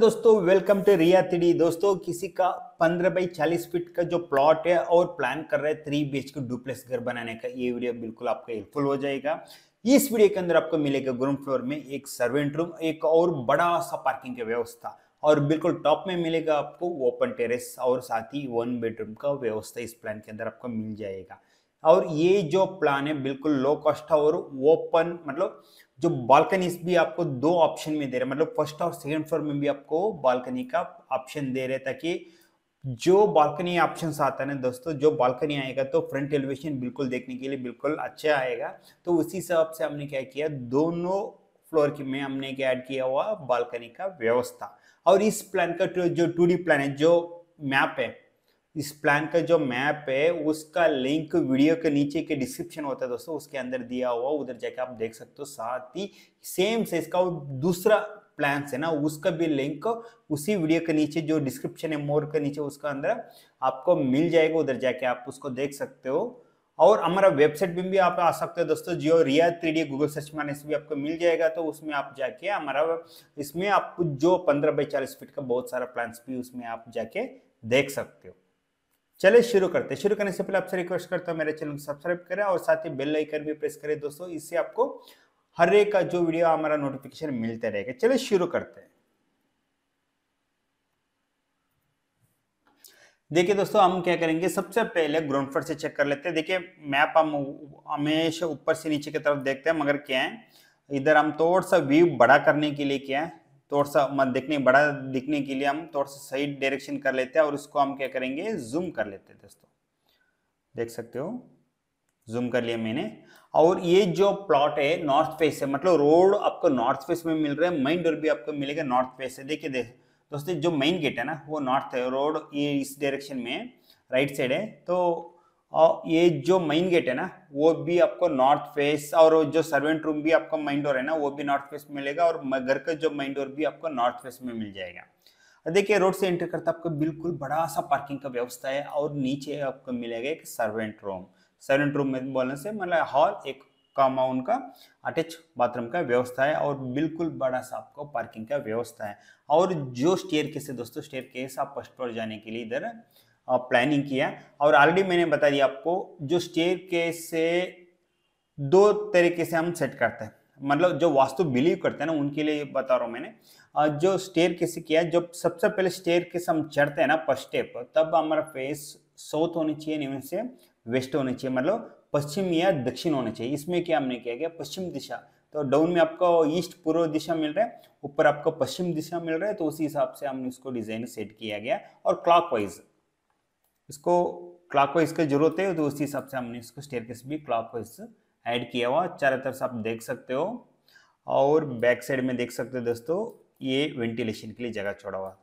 दोस्तों welcome to Riya three दोस्तों किसी का पंद्रह बाई चालीस फीट का जो प्लॉट है और प्लान कर रहे हैं थ्री बी एच डुप्लेक्स घर बनाने का ये वीडियो बिल्कुल आपका हेल्पफुल हो जाएगा इस वीडियो के अंदर आपको मिलेगा ग्राउंड फ्लोर में एक सर्वेंट रूम एक और बड़ा सा पार्किंग की व्यवस्था और बिल्कुल टॉप में मिलेगा आपको ओपन टेरेस और साथ ही वन बेडरूम का व्यवस्था इस प्लान के अंदर आपको मिल जाएगा और ये जो प्लान है बिल्कुल लो कॉस्ट है और ओपन मतलब जो बालकनीज भी आपको दो ऑप्शन में दे रहे हैं मतलब फर्स्ट और सेकंड फ्लोर में भी आपको बालकनी का ऑप्शन दे रहे ताकि जो बालकनी ऑप्शन आता है ना दोस्तों जो बालकनी आएगा तो फ्रंट एलिवेशन बिल्कुल देखने के लिए बिल्कुल अच्छा आएगा तो उसी हिसाब से हमने क्या किया दोनों फ्लोर के में हमने क्या ऐड किया हुआ बालकनी का व्यवस्था और इस प्लान का जो टू प्लान है जो मैप है इस प्लान का जो मैप है उसका लिंक वीडियो के नीचे के डिस्क्रिप्शन होता है दोस्तों उसके अंदर दिया हुआ उधर जाके आप देख सकते हो साथ ही सेम से इसका दूसरा प्लान है ना उसका भी लिंक उसी वीडियो के नीचे जो डिस्क्रिप्शन है मोर के नीचे उसका अंदर आपको मिल जाएगा उधर जाके आप उसको देख सकते हो और हमारा वेबसाइट में भी आप आ सकते हो दोस्तों जियो रिया थ्री डी गूगल सर्च मारने से भी आपको मिल जाएगा तो उसमें आप जाके हमारा इसमें आप जो पंद्रह बाई चालीस फीट का बहुत सारा प्लान्स भी उसमें आप जाके देख सकते हो चले शुरू करते हैं शुरू करने से पहले आपसे रिक्वेस्ट करता हूँ मेरे चैनल को सब्सक्राइब करें और साथ ही बेल आइकन भी प्रेस करें दोस्तों इससे आपको हर एक का जो वीडियो हमारा नोटिफिकेशन मिलते रहेगा चले शुरू करते हैं देखिए दोस्तों हम क्या करेंगे सबसे पहले ग्राउंड फ्लोर से चेक कर लेते हैं देखिए मैप हम हमेशा ऊपर से नीचे की तरफ देखते हैं मगर क्या है इधर हम थोड़ा सा व्यू बड़ा करने के लिए क्या है थोड़ा सा मत देखने बड़ा दिखने के लिए हम थोड़ा सा सही डायरेक्शन कर लेते हैं और इसको हम क्या करेंगे जूम कर लेते हैं दोस्तों देख सकते हो जूम कर लिया मैंने और ये जो प्लॉट है नॉर्थ फेस है मतलब रोड आपको नॉर्थ फेस में मिल रहा है मेन डोर भी आपको मिलेगा नॉर्थ फेस से देखिए देख दोस्तों जो मेन गेट है ना वो नॉर्थ है रोड ये इस डायरेक्शन में राइट साइड है तो और ये जो मेन गेट है ना वो भी आपको नॉर्थ फेस और जो सर्वेंट रूम भी आपको मेन डोर है ना वो भी नॉर्थ फेस मिलेगा और घर का जो मेन डोर भी आपको नॉर्थ फेस में मिल जाएगा देखिए रोड से एंटर करता आपको बिल्कुल बड़ा सा पार्किंग का व्यवस्था है और नीचे आपको मिलेगा एक सर्वेंट रूम सर्वेंट रूम में बोलने से मतलब हॉल एक कॉमाउंड का अटैच बाथरूम का व्यवस्था है और बिल्कुल बड़ा सा आपको पार्किंग का व्यवस्था है और जो स्टेयर केस है दोस्तों स्टेयर केस आप फर्स्ट फ्लोर जाने के लिए इधर प्लानिंग किया और ऑलरेडी मैंने बता दिया आपको जो स्टेयर के से दो तरीके से हम सेट करते हैं मतलब जो वास्तु बिलीव करते हैं ना उनके लिए बता रहा हूँ मैंने जो स्टेयर कैसे किया जब सबसे पहले स्टेयर के हम चढ़ते हैं ना फर्स्ट स्टेप तब हमारा फेस साउथ होनी चाहिए नहीं से वेस्ट होनी चाहिए मतलब पश्चिम या दक्षिण होना चाहिए इसमें क्या हमने किया गया पश्चिम दिशा तो डाउन में आपको ईस्ट पूर्व दिशा मिल रहा है ऊपर आपको पश्चिम दिशा मिल रहा है तो उसी हिसाब से हमने उसको डिजाइन सेट किया गया और क्लॉकवाइज इसको क्लॉक वाइज की जरूरत है तो उसी हिसाब से हमने इसको स्टेयर केस भी क्लॉक वाइज ऐड किया हुआ चारों तरफ से आप देख सकते हो और बैक साइड में देख सकते हो दोस्तों ये वेंटिलेशन के लिए जगह छोड़ा हुआ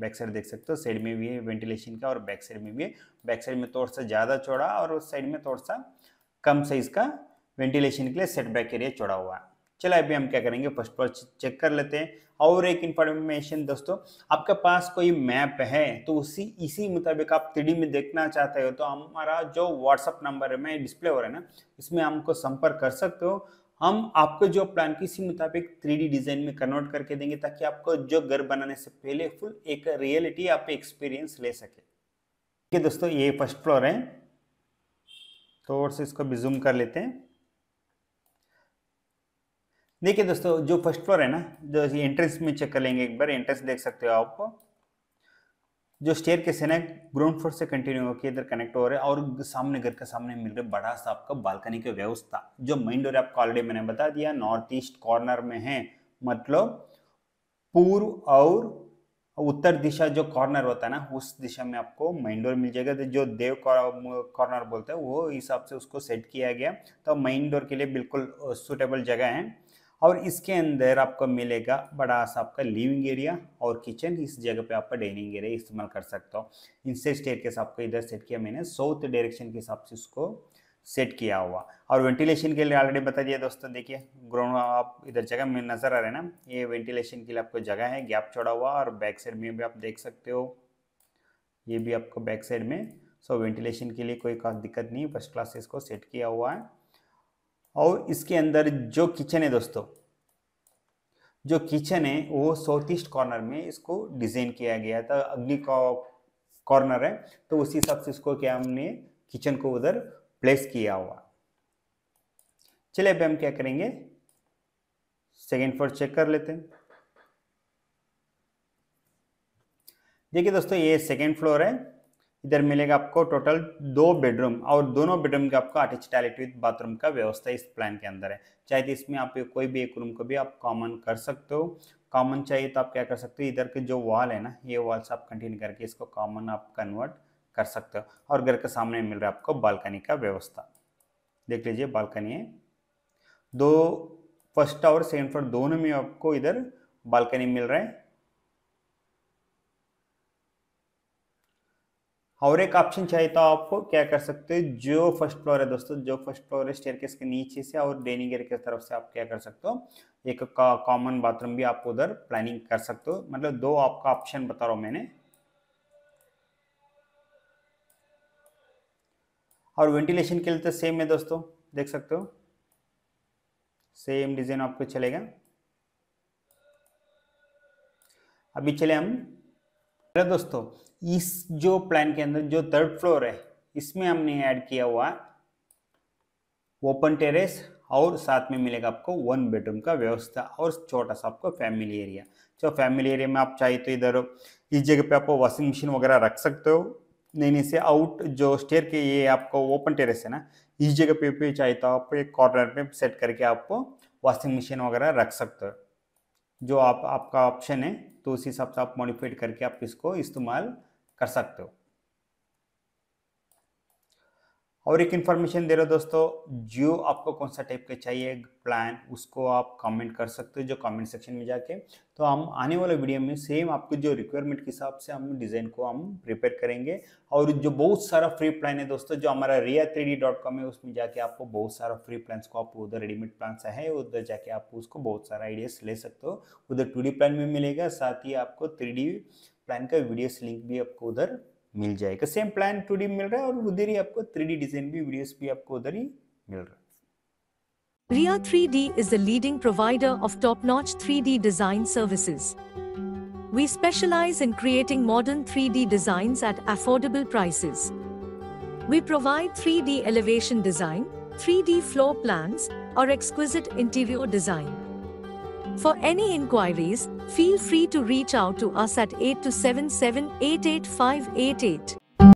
बैक साइड देख सकते हो साइड में भी है वेंटिलेशन का और बैक साइड में भी है बैक साइड में थोड़ा सा ज़्यादा चौड़ा और उस साइड में थोड़ा सा कम साइज़ का वेंटिलेशन के लिए सेटबैक एरिया चौड़ा हुआ है चलो अभी हम क्या करेंगे फर्स्ट पर चेक कर लेते हैं और एक इन्फॉर्मेशन दोस्तों आपके पास कोई मैप है तो उसी इसी मुताबिक आप थ्री में देखना चाहते हो तो हमारा जो व्हाट्सअप नंबर में डिस्प्ले हो रहा है ना इसमें हमको संपर्क कर सकते हो हम आपको जो प्लान किसी मुताबिक थ्री डिजाइन में कन्वर्ट करके देंगे ताकि आपको जो घर बनाने से पहले फुल एक रियलिटी आप एक्सपीरियंस ले सके ठीक है दोस्तों ये फर्स्ट फ्लोर है तो और से इसको भी जूम कर लेते हैं देखिए दोस्तों जो फर्स्ट फ्लोर है ना जो एंट्रेंस में चेक कर लेंगे एक बार एंट्रेंस देख सकते हो आप जो स्टेयर केस है ना ग्राउंड फ्लोर से कंटिन्यू होकर इधर कनेक्ट हो रहा है और सामने घर के सामने मिल रहा बड़ा सा आपका बालकनी की व्यवस्था जो मेन डोर आपको ऑलरेडी मैंने बता दिया नॉर्थ ईस्ट कॉर्नर में है मतलब पूर्व और उत्तर दिशा जो कॉर्नर होता है ना उस दिशा में आपको मेन डोर मिल जाएगा तो जो देव कॉर्नर बोलते हैं वो हिसाब से उसको सेट किया गया तो मेन डोर के लिए बिल्कुल सुटेबल जगह है और इसके अंदर आपको मिलेगा बड़ा सा आपका लिविंग एरिया और किचन इस जगह पे आपका डाइनिंग एरिया इस्तेमाल कर सकता हो इनसे स्टेट के हिसाब इधर सेट किया मैंने साउथ डायरेक्शन के हिसाब से इसको सेट किया हुआ और वेंटिलेशन के लिए ऑलरेडी बता दिया दोस्तों देखिए ग्राउंड आप इधर जगह में नज़र आ रहे हैं ना ये वेंटिलेशन के लिए आपको जगह है गैप छोड़ा हुआ और बैक साइड में भी आप देख सकते हो ये भी आपको बैक साइड में सो वेंटिलेशन के लिए कोई खास दिक्कत नहीं फर्स्ट क्लास इसको सेट किया हुआ है और इसके अंदर जो किचन है दोस्तों जो किचन है वो साउथ ईस्ट कॉर्नर में इसको डिज़ाइन किया गया था अग्नि का कॉर्नर है तो उसी हिसाब से इसको क्या हमने किचन को उधर प्लेस किया हुआ चलिए अब हम क्या करेंगे सेकेंड फ्लोर चेक कर लेते हैं देखिए दोस्तों ये सेकेंड फ्लोर है इधर मिलेगा आपको टोटल दो बेडरूम और दोनों बेडरूम के आपको अटैच टॉयलेट विद बाथरूम का व्यवस्था इस प्लान के अंदर है चाहे तो इसमें आप कोई भी एक रूम को भी आप कॉमन कर सकते हो कॉमन चाहिए तो आप क्या कर सकते हो इधर के जो वॉल है ना ये वॉल से आप कंटिन्यू करके इसको कॉमन आप कन्वर्ट कर सकते हो और घर के सामने मिल रहा है आपको बालकनी का व्यवस्था देख लीजिए बालकनी है दो फर्स्ट और सेकेंड फ्लोर दोनों में आपको इधर बालकनी मिल रहा है और एक ऑप्शन चाहिए तो आप क्या कर सकते हैं जो फर्स्ट फ्लोर है दोस्तों जो फर्स्ट फ्लोर है स्टेयर के नीचे से और डेनिंग एर की तरफ से आप क्या कर सकते हो एक कॉमन बाथरूम भी आप उधर प्लानिंग कर सकते हो मतलब दो आपका ऑप्शन बता रहा हूँ मैंने और वेंटिलेशन के लिए तो सेम है दोस्तों देख सकते हो सेम डिज़ाइन आपको चलेगा अभी चले हम अरे दोस्तों इस जो प्लान के अंदर जो थर्ड फ्लोर है इसमें हमने ऐड किया हुआ ओपन टेरेस और साथ में मिलेगा आपको वन बेडरूम का व्यवस्था और छोटा सा आपको फैमिली एरिया जो फैमिली एरिया में आप चाहिए तो इधर इस जगह पे आप वॉशिंग मशीन वगैरह रख सकते हो नहीं नहीं से आउट जो स्टेयर के ये आपको ओपन टेरेस है ना इस जगह पे भी चाहिए तो आप एक कॉर्नर में सेट करके आपको वॉशिंग मशीन वगैरह रख सकते हो जो आप आपका ऑप्शन है तो उस हिसाब से आप मॉडिफाइड करके आप इसको इस्तेमाल कर सकते हो और एक इन्फॉर्मेशन दे रहा दोस्तों जो आपको कौन सा टाइप का चाहिए प्लान उसको आप कमेंट कर सकते हो जो कमेंट सेक्शन में जाके तो हम आने वाले वीडियो में सेम आपको जो रिक्वायरमेंट के हिसाब से हम डिज़ाइन को हम प्रिपेयर करेंगे और जो बहुत सारा फ्री प्लान है दोस्तों जो हमारा रिया थ्री है उसमें जाके आपको बहुत सारा फ्री प्लान को आप उधर रेडीमेड प्लान है उधर जाके आप उसको बहुत सारा आइडियाज ले सकते हो उधर टू प्लान में मिलेगा साथ ही आपको थ्री प्लान का वीडियोस लिंक भी आपको उधर मिल जाएगा सेम प्लान टू मिल रहा है और उधर ही आपको थ्री डिजाइन भी वीडियोस भी आपको उधर ही मिल रहा है Ria 3D is a leading provider of top-notch 3D design services. We specialize in creating modern 3D designs at affordable prices. We provide 3D elevation design, 3D floor plans, or exquisite interior design. For any inquiries, feel free to reach out to us at 8277 88588.